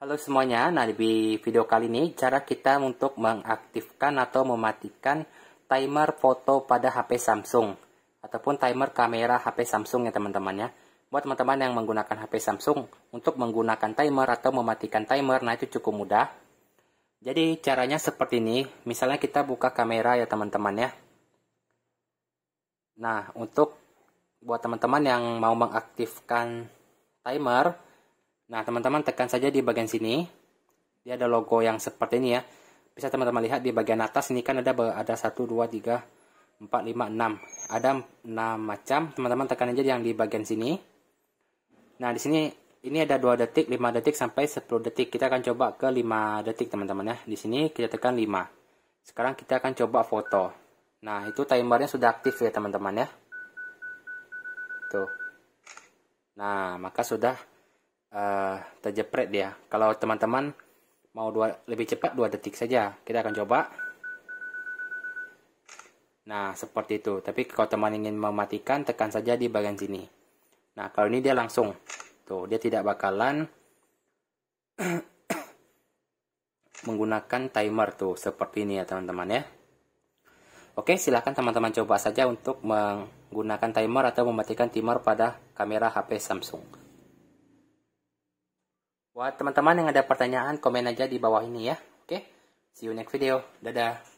Halo semuanya, nah di video kali ini cara kita untuk mengaktifkan atau mematikan timer foto pada HP Samsung ataupun timer kamera HP Samsung ya teman-teman ya. Buat teman-teman yang menggunakan HP Samsung untuk menggunakan timer atau mematikan timer, nah itu cukup mudah. Jadi caranya seperti ini, misalnya kita buka kamera ya teman-teman ya. Nah, untuk buat teman-teman yang mau mengaktifkan timer, nah teman-teman tekan saja di bagian sini. Dia ada logo yang seperti ini ya. Bisa teman-teman lihat di bagian atas ini kan ada ada 1 2 3 4 5 6. Ada 6 macam. Teman-teman tekan aja yang di bagian sini. Nah, di sini ini ada 2 detik, 5 detik sampai 10 detik. Kita akan coba ke 5 detik teman-teman ya. Di sini kita tekan 5. Sekarang kita akan coba foto. Nah, itu timernya sudah aktif ya teman-teman ya gitu nah maka sudah uh, terjepret dia kalau teman-teman mau dua, lebih cepat dua detik saja kita akan coba nah seperti itu tapi kalau teman ingin mematikan tekan saja di bagian sini nah kalau ini dia langsung tuh dia tidak bakalan menggunakan timer tuh seperti ini ya teman-teman ya oke silahkan teman-teman coba saja untuk meng Gunakan timer atau mematikan timer pada kamera HP Samsung. Buat teman-teman yang ada pertanyaan, komen aja di bawah ini ya. Oke, see you next video. Dadah.